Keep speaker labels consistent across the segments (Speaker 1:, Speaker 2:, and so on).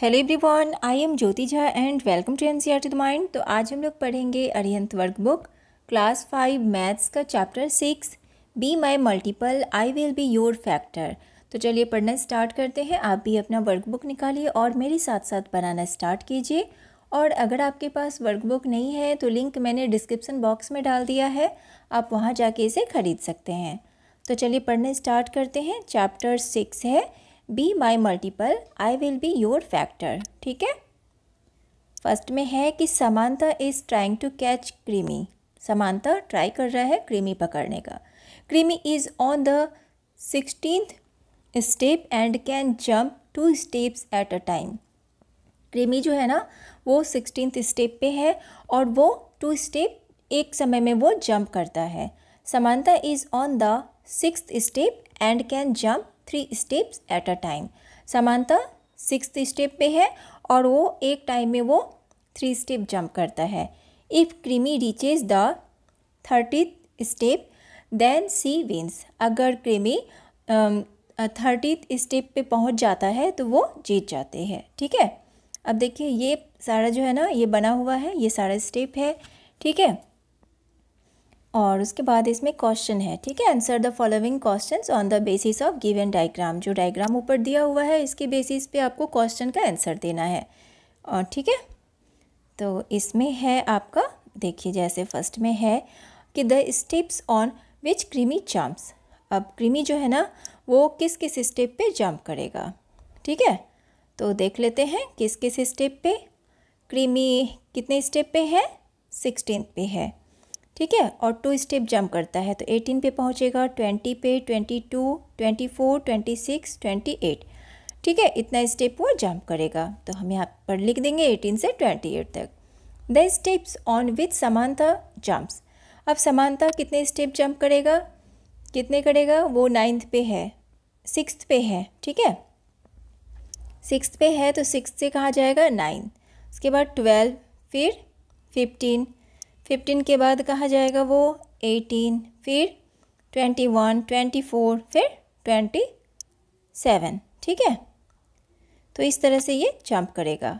Speaker 1: Hello everyone I am Jyoti Jha and welcome to N C R the mind तो आज हम लोग पढ़ेंगे Arihant workbook class five maths का chapter six be my multiple I will be your factor तो चलिए पढ़ना स्टार्ट करते हैं आप भी अपना वर्कबुक निकालिए और मेरे साथ साथ बनाना स्टार्ट कीजिए और अगर आपके पास वर्कबुक नहीं है तो लिंक मैंने डिस्क्रिप्सन बॉक्स में डाल दिया है आप वहाँ जाके इसे ख़रीद सकते हैं तो चलिए पढ़ना स्टार्ट करते हैं चैप्टर सिक्स है be my multiple I will be your factor ठीक है फर्स्ट में है कि Samanta is trying to catch Creamy Samanta try कर रहा है क्रीमी पकड़ने का Creamy is on the sixteen step and can jump two steps at a time Creamy जो है ना वो सिक्सटीन स्टेप पे है और वो टू स्टेप एक समय में वो जंप करता है Samanta is on the six step and can jump three steps at a time Samanta six step पे है और वो एक टाइम में वो थ्री स्टेप जंप करता है if Creamy reaches the thirty step then she wins अगर क्रीमी थर्टी स्टेप पे पहुंच जाता है तो वो जीत जाते हैं ठीक है अब देखिए ये सारा जो है ना ये बना हुआ है ये सारा स्टेप है ठीक है और उसके बाद इसमें क्वेश्चन है ठीक है answer the following question on the basis of given diagram जो डायग्राम ऊपर दिया हुआ है इसके बेसिस पे आपको क्वेश्चन का आंसर देना है और ठीक है तो इसमें है आपका देखिए जैसे फर्स्ट में है कि the steps on which Creamy jumps अब क्रीमी जो है ना वो किस किस स्टेप पे जंप करेगा ठीक है तो देख लेते हैं किस किस स्टेप पे क्रीमी कितने स्टेप पे है सिक्सटीन पे है ठीक है और टू स्टेप जंप करता है तो एटीन पे पहुँचेगा ट्वेंटी पे twenty two twenty four twenty six twenty eight ठीक है इतना स्टेप वो जंप करेगा तो हम यहाँ पर लिख देंगे एटीन से ट्वेंटी एट तक the steps on with Samanta jumps अब समानता कितने स्टेप जंप करेगा कितने करेगा वो नाइन्थ पे है सिक्स पे है ठीक है सिक्स पे है तो सिक्स से कहा जाएगा नाइन्थ उसके बाद ट्वेल्व फिर फिफ्टीन फिफ्टीन के बाद कहा जाएगा वो एटीन फिर ट्वेंटी वन ट्वेंटी फोर फिर ट्वेंटी सेवन ठीक है तो इस तरह से ये जंप करेगा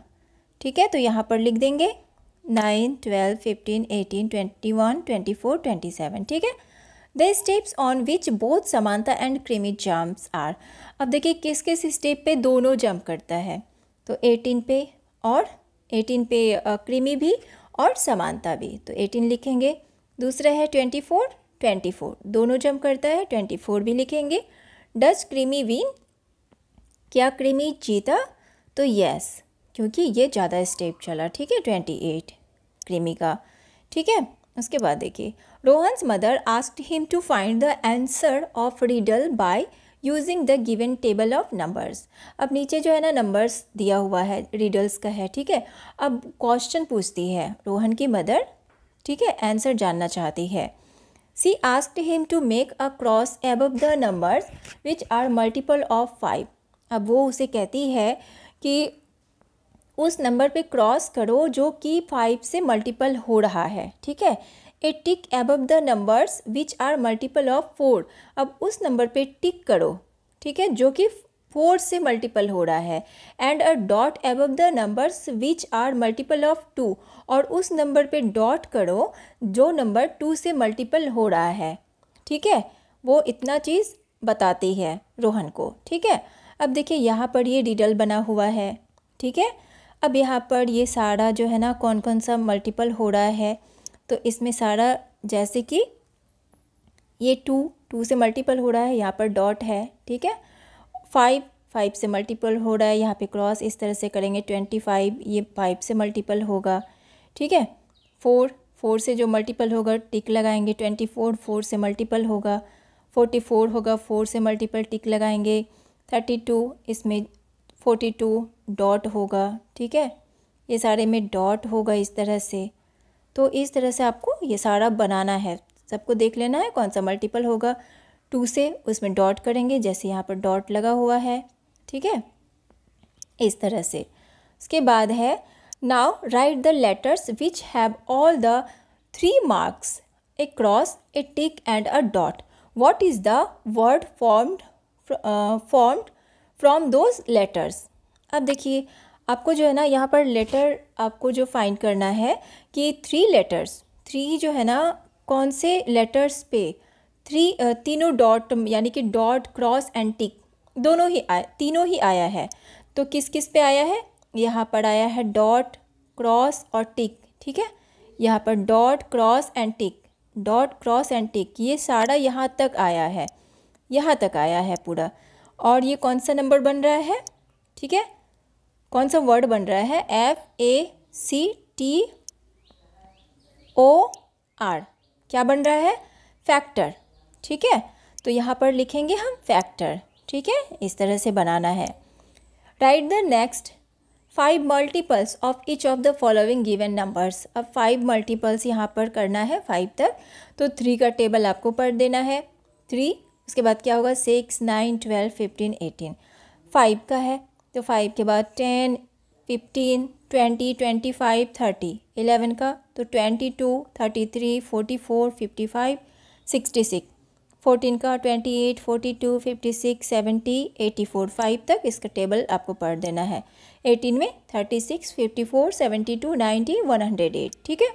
Speaker 1: ठीक है तो यहाँ पर लिख देंगे nine twelve fifteen eighteen twenty one twenty four twenty seven ठीक है the steps on which both Samanta and Creamy jumps are अब देखिए किस किस स्टेप पे दोनों जंप करता है तो एटीन पे और एटीन पे क्रीमी भी और समानता भी तो एटीन लिखेंगे दूसरा है ट्वेंटी फोर ट्वेंटी फोर दोनों जम करता है ट्वेंटी फोर भी लिखेंगे डज क्रीमी विन क्या क्रीमी जीता तो यस क्योंकि ये ज़्यादा स्टेप चला ठीक है ट्वेंटी एट क्रीमी का ठीक है उसके बाद देखिए Rohan's mother asked him to find the answer of riddle by using the given table of numbers अब नीचे जो है ना नंबर्स दिया हुआ है रीडल्स का है ठीक है अब क्वेश्चन पूछती है रोहन की मदर ठीक है आंसर जानना चाहती है she asked him to make a cross above the numbers which are multiple of five अब वो उसे कहती है कि उस नंबर पे क्रॉस करो जो कि फाइव से मल्टीपल हो रहा है ठीक है a tick above the numbers which are multiple of four अब उस नंबर पे टिक करो ठीक है जो कि फोर से मल्टीपल हो रहा है and a dot above the numbers which are multiple of two और उस नंबर पे डॉट करो जो नंबर टू से मल्टीपल हो रहा है ठीक है वो इतना चीज़ बताती है रोहन को ठीक है अब देखिए यहाँ पर ये डिटेल बना हुआ है ठीक है अब यहाँ पर ये सारा जो है ना कौन कौन सा मल्टीपल हो रहा है तो इसमें सारा जैसे कि ये टू टू से मल्टीपल हो रहा है यहाँ पर डॉट है ठीक है फाइव फाइव से मल्टीपल हो रहा है यहाँ पे क्रॉस इस तरह से करेंगे ट्वेंटी फाइव ये फाइव से मल्टीपल होगा ठीक है फोर फोर से जो मल्टीपल होगा टिक लगाएंगे ट्वेंटी फोर फोर से मल्टीपल होगा फोर्टी फोर होगा फोर से मल्टीपल टिक लगाएंगे थर्टी टू इसमें फोर्टी टू डॉट होगा ठीक है ये सारे में डॉट होगा इस तरह से तो इस तरह से आपको ये सारा बनाना है सबको देख लेना है कौन सा मल्टीपल होगा टू से उसमें डॉट करेंगे जैसे यहाँ पर डॉट लगा हुआ है ठीक है इस तरह से उसके बाद है now write the letters which have all the three marks a cross a tick and a dot what is the word formed formed from those letters अब देखिए आपको जो है ना यहाँ पर लेटर आपको जो फाइंड करना है कि थ्री लेटर्स थ्री जो है ना कौन से लेटर्स पे थ्री तीनों डॉट यानी कि डॉट क्रॉस एंड टिक दोनों ही आया तीनों ही आया है तो किस किस पे आया है यहाँ पर आया है डॉट क्रॉस और टिक ठीक है यहाँ पर dot cross and tick dot cross and tick ये सारा यहाँ तक आया है यहाँ तक आया है पूरा और ये कौन सा नंबर बन रहा है ठीक है कौन सा वर्ड बन रहा है F A C T O R क्या बन रहा है फैक्टर ठीक है तो यहाँ पर लिखेंगे हम फैक्टर ठीक है इस तरह से बनाना है write the next five multiples of each of the following given numbers अब फाइव मल्टीपल्स यहाँ पर करना है फाइव तक तो थ्री का टेबल आपको पढ़ देना है थ्री उसके बाद क्या होगा six nine twelve fifteen eighteen five का है तो फाइव के बाद ten fifteen twenty twenty five thirty eleven का तो twenty two thirty three forty four fifty five sixty six fourteen का twenty eight forty two fifty six seventy eighty four five तक इसका टेबल आपको पढ़ देना है एटीन में thirty six fifty four seventy two ninety one hundred eight ठीक है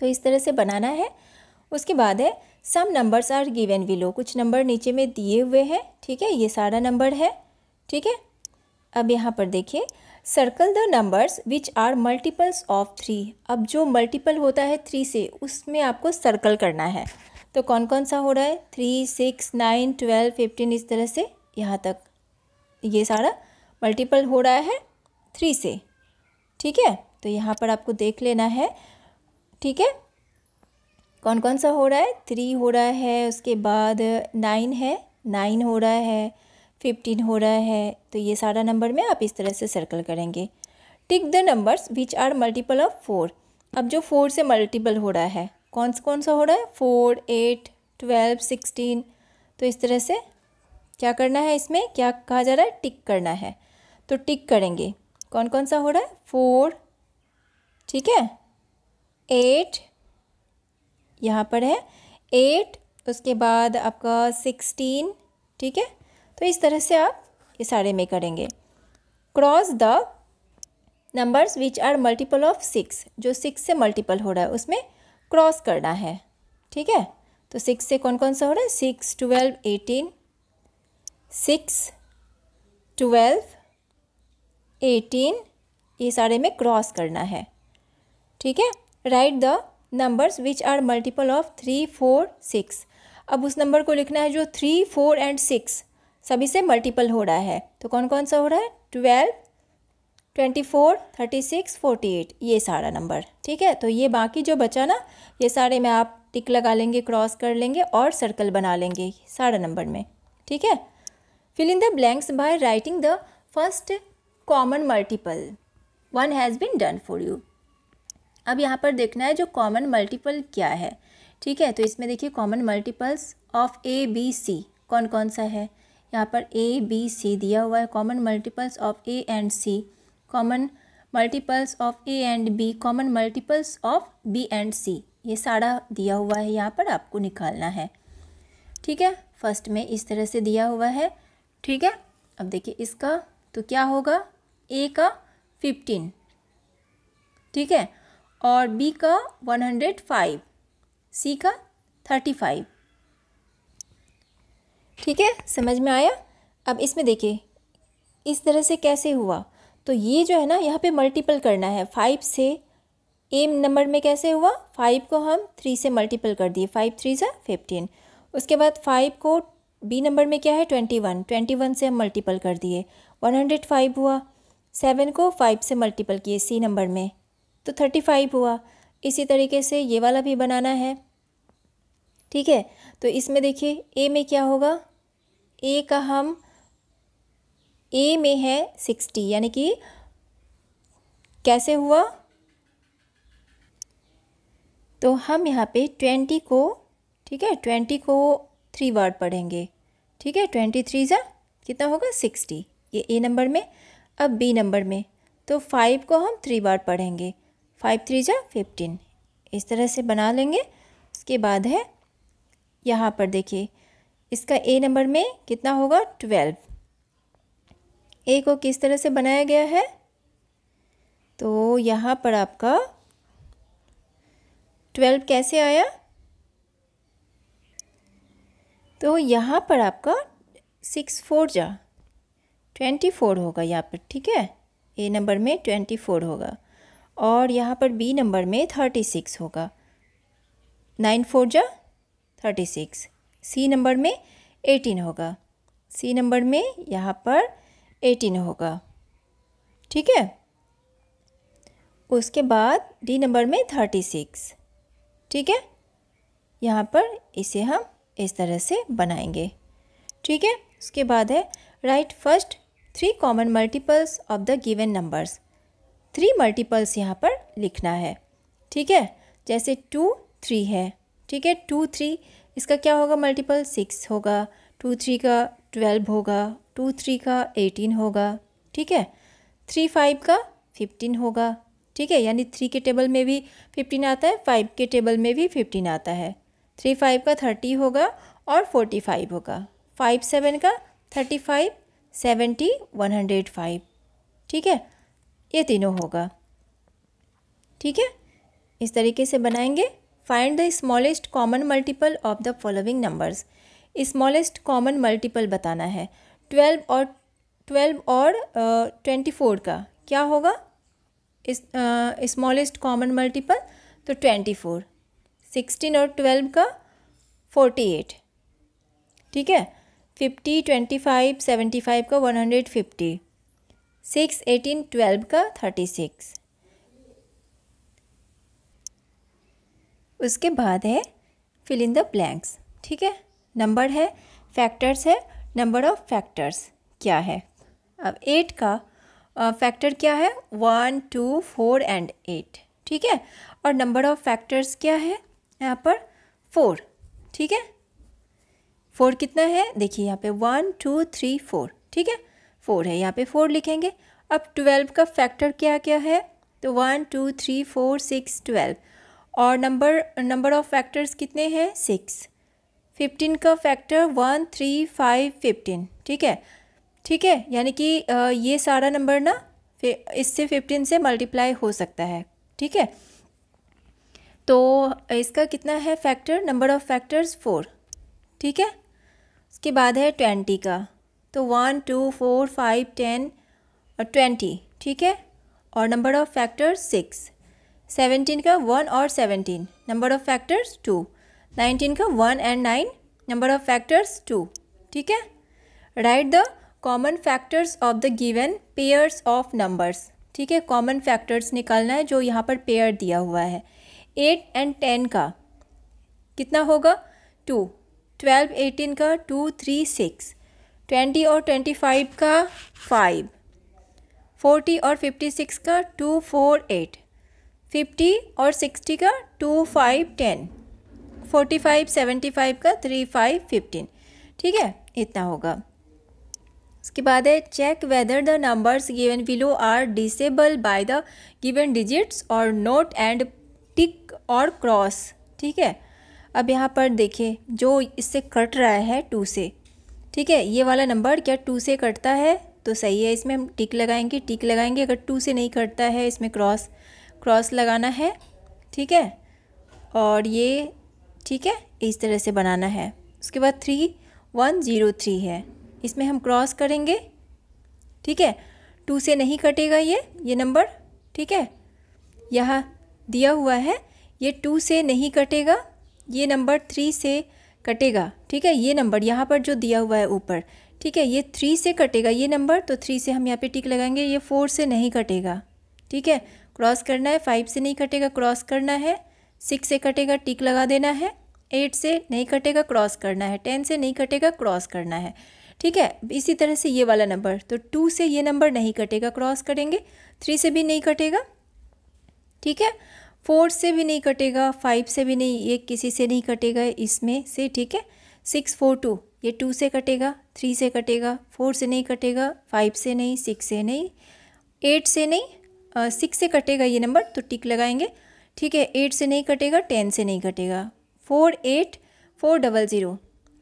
Speaker 1: तो इस तरह से बनाना है उसके बाद है some numbers are given below कुछ नंबर नीचे में दिए हुए हैं ठीक है ये सारा नंबर है ठीक है अब यहाँ पर देखिए circle the numbers which are multiples of three अब जो मल्टीपल होता है थ्री से उसमें आपको सर्कल करना है तो कौन कौन सा हो रहा है three six nine twelve fifteen इस तरह से यहाँ तक ये सारा मल्टीपल हो रहा है थ्री से ठीक है तो यहाँ पर आपको देख लेना है ठीक है कौन कौन सा हो रहा है थ्री हो रहा है उसके बाद नाइन है नाइन हो रहा है फिफ्टीन हो रहा है तो ये सारा नंबर में आप इस तरह से सर्कल करेंगे tick the numbers which are multiple of four अब जो फोर से मल्टीपल हो रहा है कौन सा कौन सा हो रहा है फोर एट ट्वेल्व सिक्सटीन तो इस तरह से क्या करना है इसमें क्या कहा जा रहा है टिक करना है तो टिक करेंगे कौन कौन सा हो रहा है फोर ठीक है एट यहाँ पर है एट उसके बाद आपका सिक्सटीन ठीक है तो इस तरह से आप ये सारे में करेंगे cross the numbers which are multiple of six जो सिक्स से मल्टीपल हो रहा है उसमें क्रॉस करना है ठीक है तो सिक्स से कौन कौन सा हो रहा है six twelve eighteen six twelve eighteen ये सारे में क्रॉस करना है ठीक है write the numbers which are multiple of three four six अब उस नंबर को लिखना है जो थ्री फोर एंड सिक्स सभी से मल्टीपल हो रहा है तो कौन कौन सा हो रहा है twelve twenty four thirty six forty eight ये सारा नंबर ठीक है तो ये बाकी जो बचा ना ये सारे में आप टिक लगा लेंगे क्रॉस कर लेंगे और सर्कल बना लेंगे सारा नंबर में ठीक है fill in the blanks by writing the first common multiple one has been done for you अब यहाँ पर देखना है जो कॉमन मल्टीपल क्या है ठीक है तो इसमें देखिए common multiples of A B C कौन कौन सा है यहाँ पर ए बी सी दिया हुआ है common multiples of A and C common multiples of A and B common multiples of B and C ये सारा दिया हुआ है यहाँ पर आपको निकालना है ठीक है फर्स्ट में इस तरह से दिया हुआ है ठीक है अब देखिए इसका तो क्या होगा ए का फिफ्टीन ठीक है और बी का वन हंड्रेड फाइव सी का थर्टी फाइव ठीक है समझ में आया अब इसमें देखिए इस तरह से कैसे हुआ तो ये जो है ना यहाँ पे मल्टीपल करना है फाइव से एम नंबर में कैसे हुआ फाइव को हम थ्री से मल्टीपल कर दिए फाइव थ्री ज़ा फिफ्टीन उसके बाद फाइव को बी नंबर में क्या है ट्वेंटी वन ट्वेंटी वन से हम मल्टीपल कर दिए वन हंड्रेड फाइव हुआ सेवन को फाइव से मल्टीपल किए सी नंबर में तो थर्टी फाइव हुआ इसी तरीके से ये वाला भी बनाना है ठीक है तो इसमें देखिए ए में क्या होगा ए का हम ए में है सिक्सटी यानी कि कैसे हुआ तो हम यहाँ पे ट्वेंटी को ठीक है ट्वेंटी को थ्री वर्ड पढ़ेंगे ठीक है ट्वेंटी थ्री ज़ा कितना होगा सिक्सटी ये ए नंबर में अब बी नंबर में तो फाइव को हम थ्री बार पढ़ेंगे फाइव थ्री ज़ा फिफ्टीन इस तरह से बना लेंगे उसके बाद है यहाँ पर देखिए इसका ए नंबर में कितना होगा ट्वेल्व ए को किस तरह से बनाया गया है तो यहाँ पर आपका ट्वेल्व कैसे आया तो यहाँ पर आपका सिक्स फोर जा ट्वेंटी फोर होगा यहाँ पर ठीक है ए नंबर में ट्वेंटी फोर होगा और यहाँ पर बी नंबर में थर्टी सिक्स होगा नाइन फोर जा थर्टी सिक्स सी नंबर में एटीन होगा सी नंबर में यहाँ पर एटीन होगा ठीक है उसके बाद डी नंबर में थर्टी सिक्स ठीक है यहाँ पर इसे हम इस तरह से बनाएंगे ठीक है उसके बाद है write first three common multiples of the given numbers three multiples यहाँ पर लिखना है ठीक है जैसे टू थ्री है ठीक है टू थ्री इसका क्या होगा मल्टीपल सिक्स होगा टू थ्री का ट्वेल्व होगा टू थ्री का एटीन होगा ठीक है थ्री फाइव का फिफ्टीन होगा ठीक है यानी थ्री के टेबल में भी फिफ्टीन आता है फाइव के टेबल में भी फिफ्टीन आता है थ्री फाइव का थर्टी होगा और फोर्टी फाइव होगा फाइव सेवन का thirty five seventy one hundred five ठीक है ये तीनों होगा ठीक है इस तरीके से बनाएंगे find the smallest common multiple of the following numbers smallest common multiple बताना है ट्वेल्व और ट्वेल्व और ट्वेंटी uh, फोर का क्या होगा स्मॉलेस्ट कॉमन मल्टीपल तो ट्वेंटी फोर सिक्सटीन और ट्वेल्व का फोर्टी एट ठीक है fifty twenty five seventy five का one hundred fifty six eighteen twelve का थर्टी सिक्स उसके बाद है फिल इन द ब्लैंक्स ठीक है नंबर है फैक्टर्स है नंबर ऑफ फैक्टर्स क्या है अब एट का फैक्टर क्या है one two four and eight ठीक है और नंबर ऑफ फैक्टर्स क्या है यहाँ पर फोर ठीक है फोर कितना है देखिए यहाँ पे वन टू थ्री फोर ठीक है फोर है यहाँ पे फोर लिखेंगे अब ट्वेल्व का फैक्टर क्या क्या है तो one two three four six twelve और नंबर नंबर ऑफ़ फैक्टर्स कितने हैं सिक्स फिफ्टीन का factor one three five fifteen ठीक है ठीक है यानी कि ये सारा नंबर ना इससे फिफ्टीन से मल्टीप्लाई हो सकता है ठीक है तो इसका कितना है factor number of factors four ठीक है उसके बाद है ट्वेंटी का तो one two four five ten और ट्वेंटी ठीक है और number of factors six seventeen का वन और seventeen number of factors two nineteen का one and nine number of factors two ठीक है write the common factors of the given pairs of numbers ठीक है कॉमन फैक्टर्स निकालना है जो यहाँ पर पेयर दिया हुआ है एट एंड टेन का कितना होगा टू ट्वेल्व एटीन का टू थ्री सिक्स ट्वेंटी और ट्वेंटी फाइव का फाइव फोर्टी और फिफ्टी सिक्स का टू फोर एट फिफ्टी और सिक्सटी का two five ten forty five seventy five का थ्री फाइव फिफ्टीन ठीक है इतना होगा उसके बाद है check whether the numbers given below are divisible by the given digits और नोट एंड टिक और क्रॉस ठीक है अब यहाँ पर देखिए जो इससे कट रहा है टू से ठीक है ये वाला नंबर क्या टू से कटता है तो सही है इसमें हम टिक लगाएंगे टिक लगाएंगे अगर टू से नहीं कटता है इसमें क्रॉस क्रॉस लगाना है ठीक है और ये ठीक है इस तरह से बनाना है उसके बाद थ्री वन ज़ीरो थ्री है इसमें हम क्रॉस करेंगे ठीक है टू से नहीं कटेगा ये ये नंबर ठीक है यहाँ दिया हुआ है ये टू से नहीं कटेगा ये नंबर थ्री से कटेगा ठीक है ये नंबर यहाँ पर जो दिया हुआ है ऊपर ठीक है ये थ्री से कटेगा ये नंबर तो थ्री से हम यहाँ पे टिक लगाएंगे ये फोर से नहीं कटेगा ठीक है क्रॉस करना है फाइव से नहीं कटेगा क्रॉस करना है सिक्स से कटेगा टिक लगा देना है एट से नहीं कटेगा क्रॉस करना है टेन से नहीं कटेगा क्रॉस करना है ठीक है इसी तरह से ये वाला नंबर तो टू से ये नंबर नहीं कटेगा क्रॉस करेंगे थ्री से भी नहीं कटेगा ठीक है फोर से भी नहीं कटेगा फाइव से भी नहीं ये किसी से नहीं कटेगा इसमें से ठीक है सिक्स फोर टू ये टू से कटेगा थ्री से कटेगा फोर से नहीं कटेगा फाइव से नहीं सिक्स से नहीं एट से नहीं सिक्स से कटेगा ये नंबर तो टिक लगाएंगे ठीक है एट से नहीं कटेगा टेन से नहीं कटेगा four eight four double zero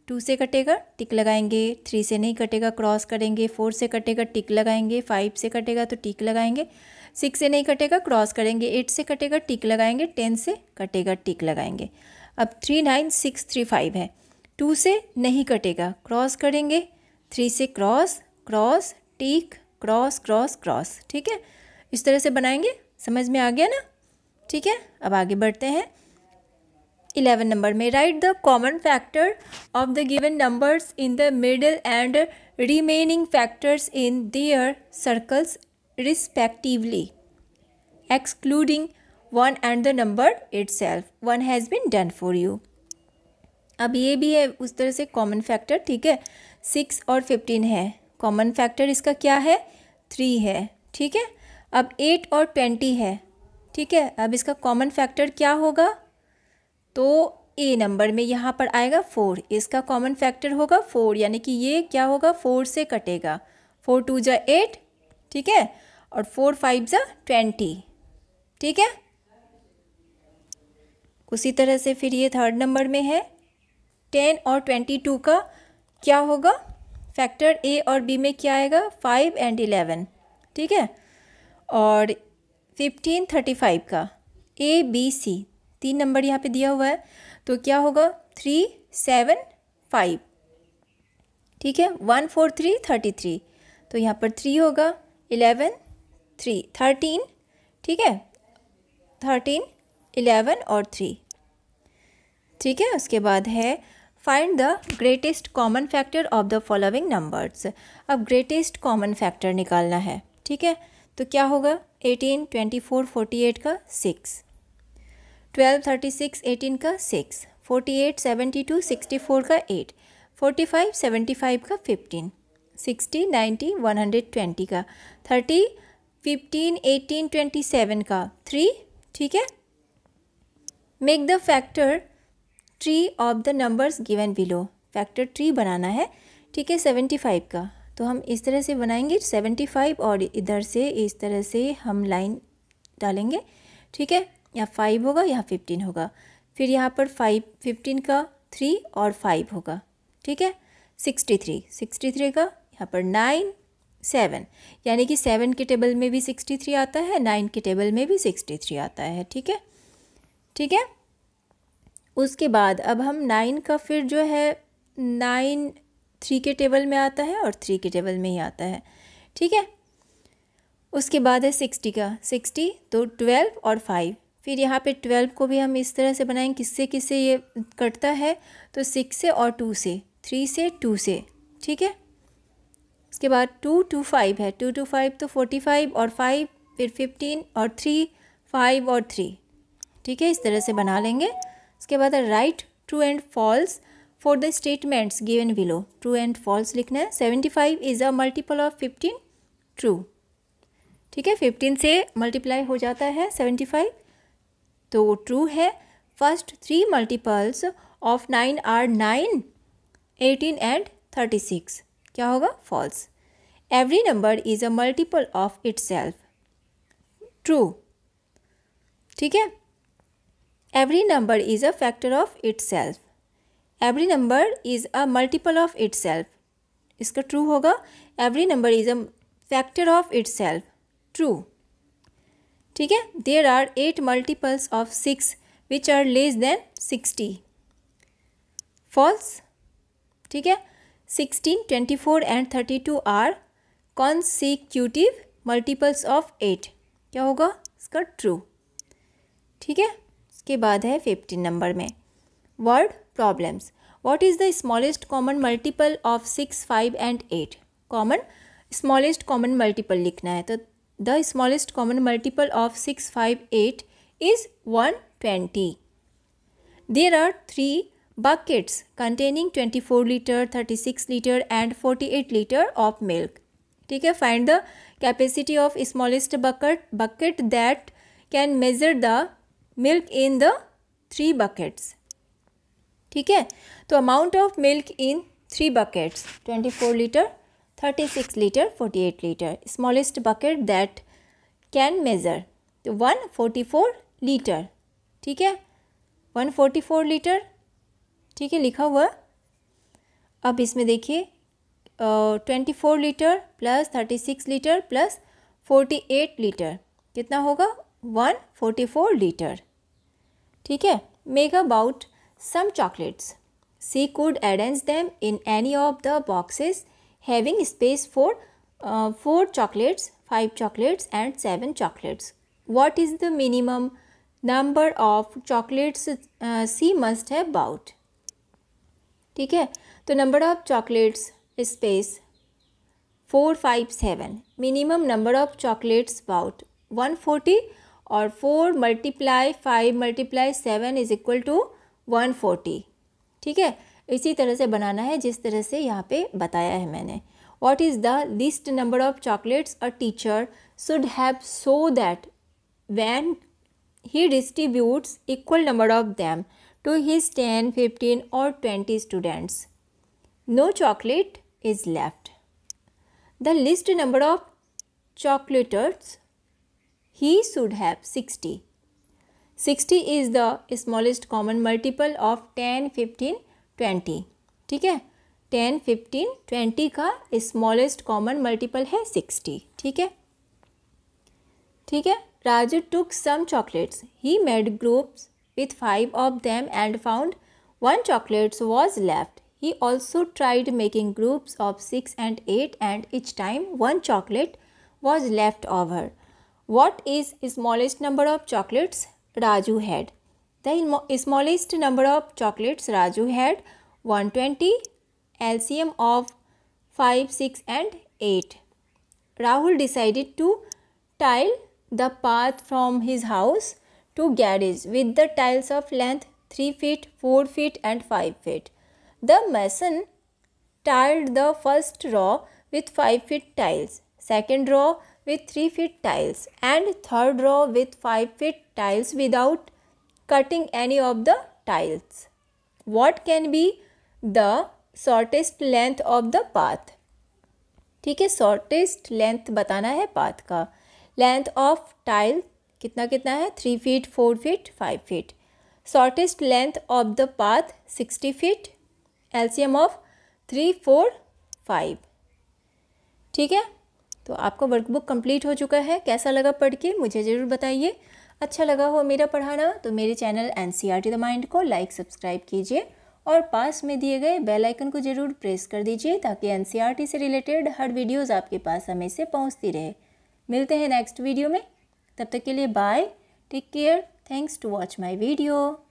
Speaker 1: two से कटेगा टिक लगाएंगे थ्री से नहीं कटेगा क्रॉस करेंगे फोर से कटेगा टिक लगाएंगे फाइव से कटेगा तो टिक लगाएंगे सिक्स से नहीं कटेगा क्रॉस करेंगे एट से कटेगा टिक लगाएंगे टेन से कटेगा टिक लगाएंगे अब three nine six three five है टू से नहीं कटेगा क्रॉस करेंगे थ्री से cross cross tick cross cross cross ठीक है इस तरह से बनाएंगे समझ में आ गया ना ठीक है अब आगे बढ़ते हैं इलेवन नंबर में write the common factor of the given numbers in the middle and remaining factors in their circles respectively excluding one and the number itself one has been done for you अब ये भी है उस तरह से common factor ठीक है six और फिफ्टीन है कॉमन फैक्टर इसका क्या है थ्री है ठीक है अब एट और ट्वेंटी है ठीक है अब इसका कॉमन फैक्टर क्या होगा तो ए नंबर में यहाँ पर आएगा फोर इसका कॉमन फैक्टर होगा फोर यानी कि ये क्या होगा फोर से कटेगा फोर टू जा एट ठीक है और फोर फाइव जा ट्वेंटी ठीक है उसी तरह से फिर ये थर्ड नंबर में है टेन और ट्वेंटी टू का क्या होगा फैक्टर ए और बी में क्या आएगा फाइव एंड इलेवन ठीक है और फिफ्टीन थर्टी फाइव का ए बी सी तीन नंबर यहाँ पे दिया हुआ है तो क्या होगा थ्री सेवन फाइव ठीक है one four three thirty three तो यहाँ पर थ्री होगा इलेवन थ्री थर्टीन ठीक है थर्टीन इलेवन और थ्री ठीक है उसके बाद है find the greatest common factor of the following numbers अब ग्रेटेस्ट कॉमन फैक्टर निकालना है ठीक है तो क्या होगा eighteen twenty four forty eight का six twelve thirty six eighteen का six forty eight seventy two sixty four का eight forty five seventy five का fifteen sixty ninety one hundred twenty का thirty fifteen eighteen twenty seven का three ठीक है make the factor tree of the numbers given below factor tree बनाना है ठीक है सेवेंटी फाइव का तो हम इस तरह से बनाएंगे सेवेंटी फाइव और इधर से इस तरह से हम लाइन डालेंगे ठीक है यहाँ फाइव होगा यहाँ फिफ्टीन होगा फिर यहाँ पर फाइव फिफ्टीन का थ्री और फाइव होगा ठीक है सिक्सटी थ्री सिक्सटी थ्री का यहाँ पर नाइन सेवन यानी कि सेवन के टेबल में भी सिक्सटी थ्री आता है नाइन के टेबल में भी सिक्सटी थ्री आता है ठीक है ठीक है उसके बाद अब हम नाइन का फिर जो है नाइन थ्री के टेबल में आता है और थ्री के टेबल में ही आता है ठीक है उसके बाद है सिक्सटी का सिक्सटी तो ट्वेल्व और फाइव फिर यहाँ पे ट्वेल्व को भी हम इस तरह से बनाएं किससे किससे ये कटता है तो सिक्स से और टू से थ्री से टू से ठीक है उसके बाद टू टू फाइव है टू टू फाइव तो फोर्टी फाइव और फाइव फिर फिफ्टीन और थ्री फाइव और थ्री ठीक है इस तरह से बना लेंगे उसके बाद write true and false for the statements given below true and false लिखना है seventy five is a multiple of fifteen true ठीक है फिफ्टीन से मल्टीप्लाई हो जाता है सेवेंटी फाइव तो ट्रू है first three multiples of nine are nine eighteen and thirty six क्या होगा false every number is a multiple of itself true ठीक है every number is a factor of itself every number is a multiple of it इसका true होगा every number is a factor of itself true ठीक है there are eight multiples of six which are less than sixty false ठीक है sixteen twenty four and thirty two are consecutive multiples of eight क्या होगा इसका true ठीक है इसके बाद है फिफ्टीन नंबर में word problems. What is the smallest common multiple of 6, 5 and 8? Common, smallest common multiple लिखना है तो the smallest common multiple of 6, 5, 8 is 120. There are three buckets containing 24 liter, 36 liter and 48 liter of milk. ठीक है find the capacity of smallest bucket bucket that can measure the milk in the three buckets. ठीक है तो amount of milk in three buckets 24 litre 36 litre 48 litre smallest bucket that can measure तो 144 litre ठीक है 144 litre ठीक है लिखा हुआ अब इसमें देखिए twenty four litre plus thirty six litre plus forty eight litre कितना होगा वन फोर्टी फोर लीटर ठीक है make about some chocolates. C could arrange them in any of the boxes having space for uh, 4 chocolates, 5 chocolates and 7 chocolates. What is the minimum number of chocolates uh, must have bought? ठीक है तो number of chocolates space four five seven minimum number of chocolates bought one forty और four multiply five multiply seven is equal to one forty ठीक है इसी तरह से बनाना है जिस तरह से यहाँ पे बताया है मैंने what is the least number of chocolates a teacher should have so that when he distributes equal number of them to his ten fifteen और twenty students no chocolate is left the least number of chocolates he should have sixty 60 is the smallest common multiple of 10, 15, 20 ठीक है 10, 15, 20 का smallest common multiple है 60 ठीक है ठीक है Raju took some chocolates. He made groups with five of them and found one chocolate was left. He also tried making groups of six and eight, and each time one chocolate was left over. What is smallest number of chocolates? Raju had. The smallest number of chocolates Raju had 120, LCM of 5, 6 and 8. Rahul decided to tile the path from his house to garage with the tiles of length 3 feet, 4 feet and 5 feet. The mason tiled the first row with 5 feet tiles, second row with 3 feet tiles and third row with 5 feet tiles without cutting any of the tiles. What can be the shortest length of the path ठीक है shortest length बताना है path का length of tile कितना कितना है three feet four feet five feet shortest length of the path sixty feet LCM of three four five ठीक है तो आपका वर्कबुक कंप्लीट हो चुका है कैसा लगा पढ़ के मुझे ज़रूर बताइए अच्छा लगा हो मेरा पढ़ाना तो मेरे channel N C R T the mind को लाइक सब्सक्राइब कीजिए और पास में दिए गए बेल आइकन को ज़रूर प्रेस कर दीजिए ताकि एन सी आर टी से रिलेटेड हर वीडियोज़ आपके पास हमें से पहुँचती रहे मिलते हैं नेक्स्ट वीडियो में तब तक के लिए bye take care thanks to watch my video